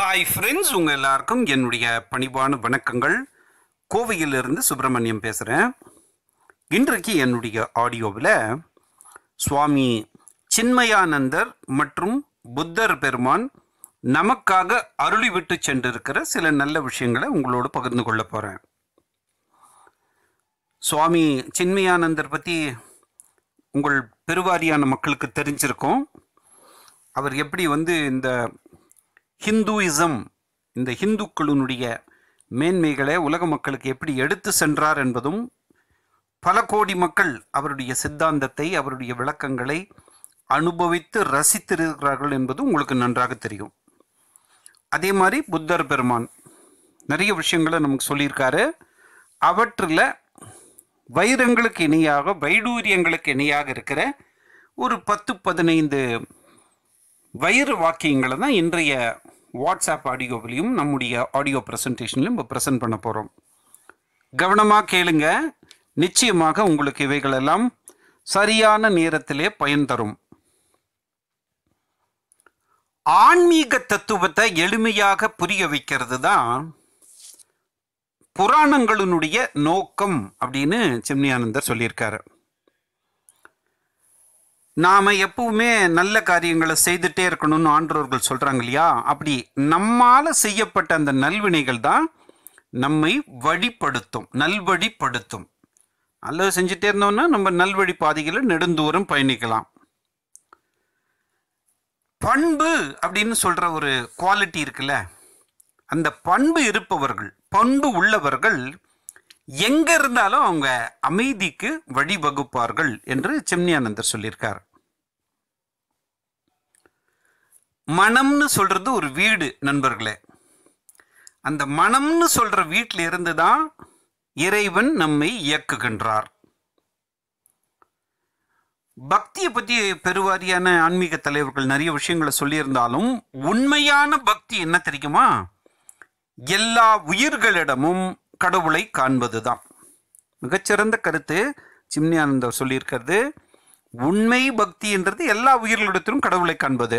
hi friends உங்கள் எல்லாருக்கும் என்னுடைய பணிவான வணக்கங்கள் கோவையிலிருந்து சுப்பிரமணியம் பேசுகிறேன் இன்றைக்கு என்னுடைய ஆடியோவில் சுவாமி சின்மயானந்தர் மற்றும் புத்தர் பெருமான் நமக்காக அருளி விட்டு சென்றிருக்கிற சில நல்ல விஷயங்களை உங்களோடு பகிர்ந்து கொள்ள போகிறேன் சுவாமி சின்மயானந்தர் பற்றி உங்கள் பெருவாரியான மக்களுக்கு தெரிஞ்சிருக்கோம் அவர் எப்படி வந்து இந்த ஹிந்துயிசம் இந்த ஹிந்துக்களினுடைய மேன்மைகளை உலக மக்களுக்கு எப்படி எடுத்து சென்றார் என்பதும் பல கோடி மக்கள் அவருடைய சித்தாந்தத்தை அவருடைய விளக்கங்களை அனுபவித்து ரசித்திருக்கிறார்கள் என்பதும் உங்களுக்கு நன்றாக தெரியும் அதே மாதிரி புத்தர் பெருமான் நிறைய விஷயங்களை நமக்கு சொல்லியிருக்காரு அவற்றில் வைரங்களுக்கு இணையாக வைடூரியங்களுக்கு இணையாக இருக்கிற ஒரு பத்து பதினைந்து வைர வாக்கியங்களை தான் இன்றைய வாட்ஸ்அப் ஆடியோவிலையும் நம்முடைய ஆடியோ ப்ரெசன்டேஷன்லையும் இப்போ ப்ரெசென்ட் பண்ண போகிறோம் கவனமாக கேளுங்க நிச்சயமாக உங்களுக்கு இவைகளெல்லாம் சரியான நேரத்திலே பயன் தரும் ஆன்மீக தத்துவத்தை எளிமையாக புரிய வைக்கிறது தான் புராணங்களினுடைய நோக்கம் அப்படின்னு சிம்னியானந்தர் சொல்லியிருக்காரு நாம் எப்பவுமே நல்ல காரியங்களை செய்துட்டே இருக்கணும்னு ஆன்றோர்கள் சொல்கிறாங்க இல்லையா அப்படி நம்மால் செய்யப்பட்ட அந்த நல்வினைகள் தான் நம்மை வழிப்படுத்தும் நல்வழிப்படுத்தும் நல்லது செஞ்சுட்டே இருந்தோம்னா நம்ம நல்வழி பாதைகளை நெடுந்தூரம் பயணிக்கலாம் பண்பு அப்படின்னு சொல்கிற ஒரு குவாலிட்டி இருக்குல்ல அந்த பண்பு இருப்பவர்கள் பண்பு உள்ளவர்கள் எங்கே இருந்தாலும் அவங்க அமைதிக்கு வழிவகுப்பார்கள் என்று செம்னியானந்தர் சொல்லியிருக்கார் மனம்னு சொல்கிறது ஒரு வீடு நண்பர்களே அந்த மனம்னு சொல்கிற வீட்டில் இருந்து தான் இறைவன் நம்மை இயக்குகின்றார் பக்தியை பற்றி பெருவாரியான ஆன்மீக தலைவர்கள் நிறைய விஷயங்களை சொல்லியிருந்தாலும் உண்மையான பக்தி என்ன தெரியுமா எல்லா உயிர்களிடமும் கடவுளை காண்பது தான் மிகச்சிறந்த கருத்து சிம்னியானந்தர் சொல்லியிருக்கிறது உண்மை பக்தின்றது எல்லா உயிர்களிடத்திலும் கடவுளை காண்பது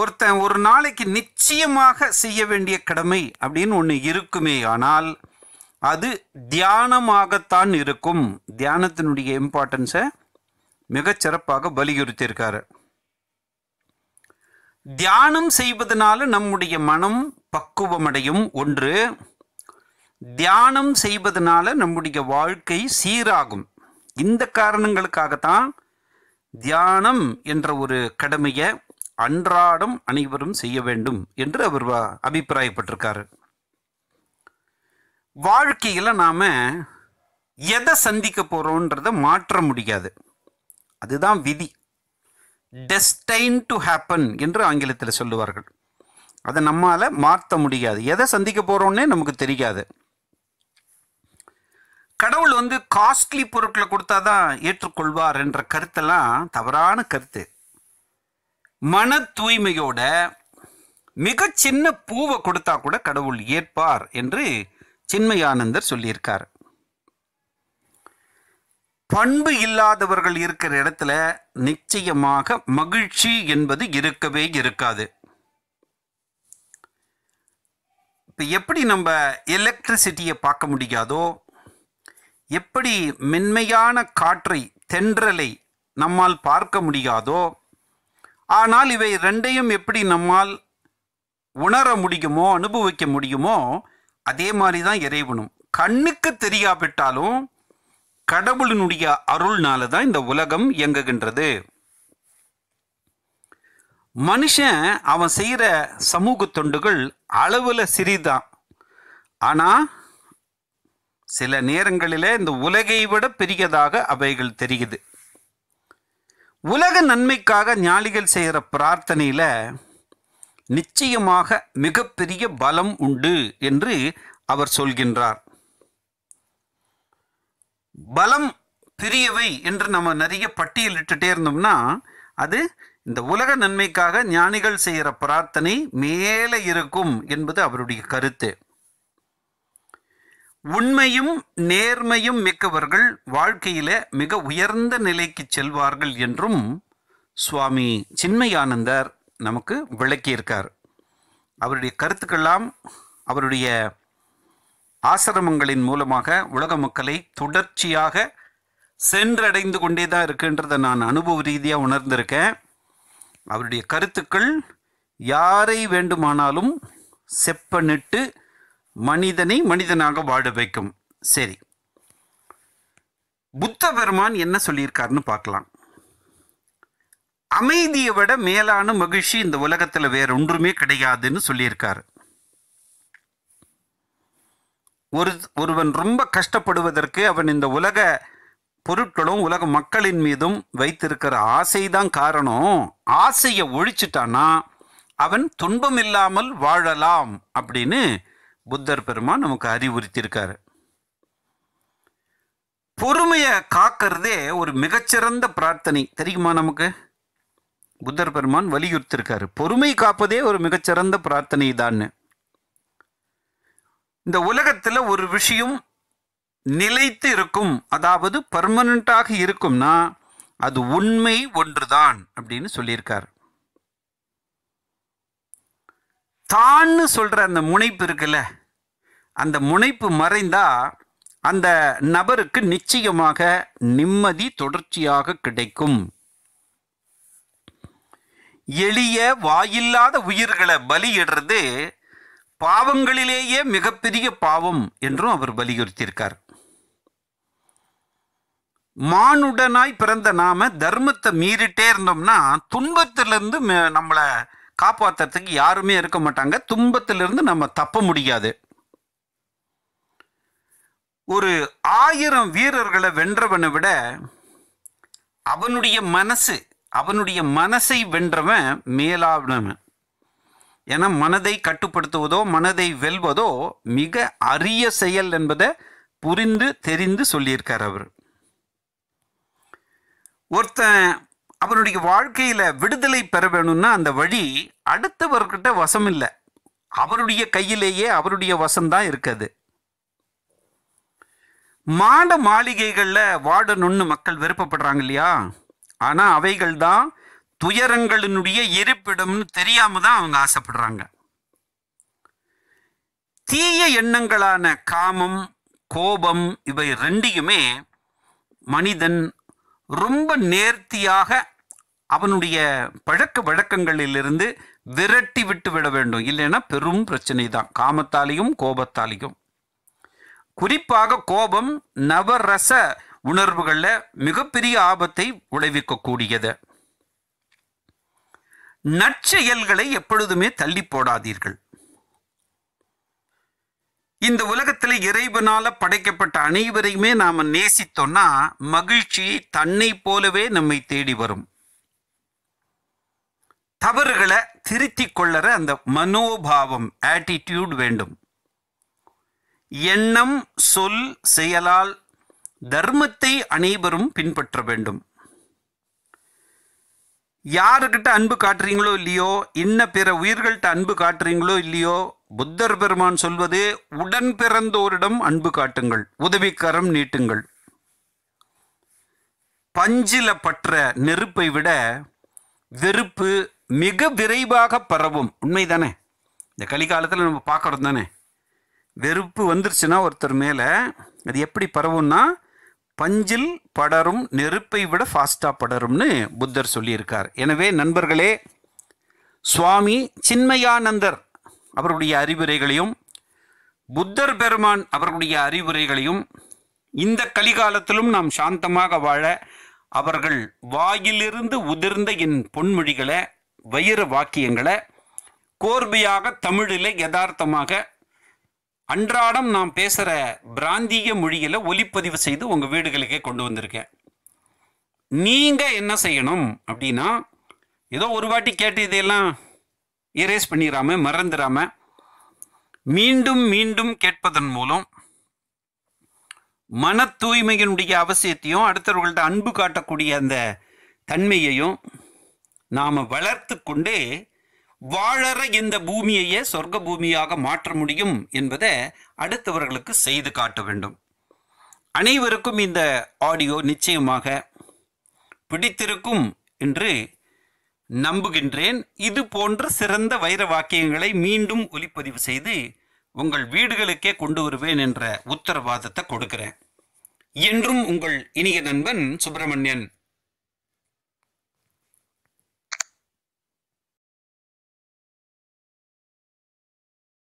ஒருத்தன் ஒரு நாளைக்கு நிச்சயமாக செய்ய வேண்டிய கடமை அப்படின்னு ஒன்று இருக்குமே ஆனால் அது தியானமாகத்தான் இருக்கும் தியானத்தினுடைய இம்பார்ட்டன்ஸை மிகச்சிறப்பாக வலியுறுத்தியிருக்காரு தியானம் செய்வதனால நம்முடைய மனம் பக்குவமடையும் ஒன்று தியானம் செய்வதனால நம்முடைய வாழ்க்கை சீராகும் இந்த காரணங்களுக்காகத்தான் தியானம் என்ற ஒரு கடமையை அன்றாடம் அனைவரும் செய்ய வேண்டும் என்று அவர் அபிப்பிராயப்பட்டிருக்காரு வாழ்க்கையில் நாம் எதை சந்திக்க போகிறோன்றதை மாற்ற முடியாது அதுதான் விதி டெஸ்டைன் டு ஹேப்பன் என்று ஆங்கிலத்தில் சொல்லுவார்கள் அதை நம்மால் மாற்ற முடியாது எதை சந்திக்க போகிறோன்னே நமக்கு தெரியாது கடவுள் வந்து காஸ்ட்லி பொருட்களை கொடுத்தா தான் ஏற்றுக்கொள்வார் என்ற கருத்தெல்லாம் தவறான கருத்து மன தூய்மையோட மிக சின்ன பூவை கொடுத்தா கூட கடவுள் ஏற்பார் என்று சின்மயானந்தர் சொல்லியிருக்கார் பண்பு இல்லாதவர்கள் இருக்கிற இடத்துல நிச்சயமாக மகிழ்ச்சி என்பது இருக்கவே இருக்காது இப்போ எப்படி நம்ம எலக்ட்ரிசிட்டியை பார்க்க முடியாதோ எப்படி மென்மையான காற்றை தென்றலை நம்மால் பார்க்க முடியாதோ ஆனால் இவை ரெண்டையும் எப்படி நம்மால் உணர முடியுமோ அனுபவிக்க முடியுமோ அதே மாதிரி தான் இறைவனும் கண்ணுக்கு தெரியாவிட்டாலும் கடவுளினுடைய அருள்னால தான் இந்த உலகம் இயங்குகின்றது மனுஷன் அவன் செய்கிற சமூக தொண்டுகள் அளவில் சிறிதான் ஆனால் சில நேரங்களில் இந்த உலகை விட பெரியதாக அவைகள் தெரியுது உலக நன்மைக்காக ஞானிகள் செய்கிற பிரார்த்தனையில் நிச்சயமாக மிகப்பெரிய பலம் உண்டு என்று அவர் சொல்கின்றார் பலம் பெரியவை என்று நம்ம நிறைய பட்டியலிட்டுட்டே இருந்தோம்னா அது இந்த உலக நன்மைக்காக ஞானிகள் செய்கிற பிரார்த்தனை மேலே இருக்கும் என்பது அவருடைய கருத்து உண்மையும் நேர்மையும் மிக்கவர்கள் வாழ்க்கையில மிக உயர்ந்த நிலைக்கு செல்வார்கள் என்றும் சுவாமி சின்மயானந்தர் நமக்கு விளக்கியிருக்கார் அவருடைய கருத்துக்கள்லாம் அவருடைய ஆசிரமங்களின் மூலமாக உலக மக்களை தொடர்ச்சியாக சென்றடைந்து கொண்டே தான் இருக்குன்றதை நான் அனுபவ ரீதியாக உணர்ந்திருக்கேன் அவருடைய கருத்துக்கள் யாரை வேண்டுமானாலும் செப்பனிட்டு மனிதனை மனிதனாக வாழ வைக்கும் சரி புத்த பெருமான் என்ன சொல்லியிருக்காருன்னு பார்க்கலாம் அமைதியை விட மேலான மகிழ்ச்சி இந்த உலகத்தில் வேற ஒன்றுமே கிடையாதுன்னு சொல்லியிருக்காரு ஒரு ஒருவன் ரொம்ப கஷ்டப்படுவதற்கு அவன் இந்த உலக பொருட்களும் உலக மக்களின் மீதும் வைத்திருக்கிற ஆசை தான் காரணம் ஆசையை ஒழிச்சிட்டான்னா அவன் துன்பம் இல்லாமல் வாழலாம் அப்படின்னு புத்தர் பெருமான் நமக்கு அறிவுறுத்தியிருக்காரு பொறுமையை காக்கிறதே ஒரு மிகச்சிறந்த பிரார்த்தனை தெரியுமா நமக்கு புத்தர் பெருமான் வலியுறுத்திருக்காரு பொறுமை காப்பதே ஒரு மிகச்சிறந்த பிரார்த்தனை தான்னு இந்த உலகத்தில் ஒரு விஷயம் நிலைத்து இருக்கும் அதாவது பர்மனண்ட்டாக இருக்கும்னா அது உண்மை ஒன்றுதான் அப்படின்னு சொல்லியிருக்காரு தான்னு சொல்கிற அந்த முனைப்பு இருக்குல்ல அந்த முனைப்பு மறைந்தால் அந்த நபருக்கு நிச்சயமாக நிம்மதி தொடர்ச்சியாக கிடைக்கும் எளிய வாயில்லாத உயிர்களை பலியிடுறது பாவங்களிலேயே மிகப்பெரிய பாவம் என்றும் அவர் வலியுறுத்தியிருக்கார் மானுடனாய் பிறந்த நாம தர்மத்தை மீறிட்டே இருந்தோம்னா துன்பத்திலிருந்து நம்மளை காப்பாற்றுறதுக்கு யாருமே இருக்க மாட்டாங்க துன்பத்திலிருந்து நம்ம தப்ப முடியாது ஒரு ஆயிரம் வீரர்களை வென்றவனை விட அவனுடைய மனசு அவனுடைய மனசை வென்றவன் மேலாவனவன் ஏன்னா மனதை கட்டுப்படுத்துவதோ மனதை வெல்வதோ மிக அரிய செயல் என்பதை புரிந்து தெரிந்து சொல்லியிருக்கார் அவர் ஒருத்தன் அவனுடைய வாழ்க்கையில் விடுதலை பெற வேணும்னா அந்த வழி அடுத்தவர்கிட்ட வசம் இல்லை அவருடைய கையிலேயே அவருடைய வசம்தான் இருக்குது மாட மாளிகைகளில் வாடணும்னு மக்கள் விருப்பப்படுறாங்க இல்லையா ஆனால் அவைகள் தான் துயரங்களினுடைய இருப்பிடம்னு தெரியாம தான் அவங்க ஆசைப்படுறாங்க தீய எண்ணங்களான காமம் கோபம் இவை ரெண்டையுமே மனிதன் ரொம்ப நேர்த்தியாக அவனுடைய பழக்க வழக்கங்களிலிருந்து விரட்டி விட்டு விட வேண்டும் இல்லைன்னா பெரும் பிரச்சனை தான் காமத்தாலையும் கோபத்தாலையும் குறிப்பாக கோபம் நவரச உணர்வுகளில் மிகப்பெரிய ஆபத்தை உளைவிக்கக்கூடியது நற்செயல்களை எப்பொழுதுமே தள்ளி போடாதீர்கள் இந்த உலகத்தில் இறைவனால் படைக்கப்பட்ட அனைவரையுமே நாம் நேசித்தோம்னா மகிழ்ச்சி தன்னை போலவே நம்மை தேடி வரும் தவறுகளை திருத்தி கொள்ளற அந்த மனோபாவம் ஆட்டிடியூட் வேண்டும் எண்ணம் சொல் செயலால் தர்மத்தை அனைவரும் பின்பற்ற வேண்டும் யாருக்கிட்ட அன்பு காட்டுறீங்களோ இல்லையோ இன்ன பிற உயிர்கள்ட்ட அன்பு காட்டுறீங்களோ இல்லையோ புத்தர் பெருமான் சொல்வது உடன் பிறந்தோரிடம் அன்பு காட்டுங்கள் உதவிக்கரம் நீட்டுங்கள் பஞ்சில பற்ற நெருப்பை விட வெறுப்பு மிக விரைவாக பரவும் உண்மைதானே இந்த கலிகாலத்தில் நம்ம பார்க்குறோம் தானே வெறுப்பு வந்துருச்சுன்னா ஒருத்தர் மேலே அது எப்படி பரவும்னா பஞ்சில் படரும் நெருப்பை விட ஃபாஸ்டா படரும்னு புத்தர் சொல்லியிருக்கார் எனவே நண்பர்களே சுவாமி சின்மயானந்தர் அவருடைய அறிவுரைகளையும் புத்தர் பெருமான் அவர்களுடைய அறிவுரைகளையும் இந்த கலிகாலத்திலும் நாம் சாந்தமாக வாழ அவர்கள் வாயிலிருந்து உதிர்ந்த என் பொன்மொழிகளை வயிறு வாக்கியங்களை கோர்வையாக தமிழில் யதார்த்தமாக அன்றாடம் நாம் பேசுகிற பிராந்திய மொழியில் ஒலிப்பதிவு செய்து உங்கள் வீடுகளுக்கே கொண்டு வந்திருக்கேன் நீங்கள் என்ன செய்யணும் அப்படின்னா ஏதோ ஒரு வாட்டி கேட்டு இதையெல்லாம் இரேஸ் பண்ணிடாமல் மறந்துடாமல் மீண்டும் மீண்டும் கேட்பதன் மூலம் மன தூய்மையினுடைய அவசியத்தையும் அடுத்தவர்கள்ட்ட அன்பு காட்டக்கூடிய அந்த தன்மையையும் நாம் வளர்த்து கொண்டே வாழற இந்த பூமியையே சொர்க்க பூமியாக மாற்ற முடியும் என்பதை அடுத்தவர்களுக்கு செய்து காட்ட வேண்டும் அனைவருக்கும் இந்த ஆடியோ நிச்சயமாக பிடித்திருக்கும் என்று நம்புகின்றேன் இது போன்ற சிறந்த வைர வாக்கியங்களை மீண்டும் ஒலிப்பதிவு செய்து உங்கள் வீடுகளுக்கே கொண்டு வருவேன் என்ற உத்தரவாதத்தை கொடுக்கிறேன் என்றும் உங்கள் இனிய நண்பன் சுப்பிரமணியன்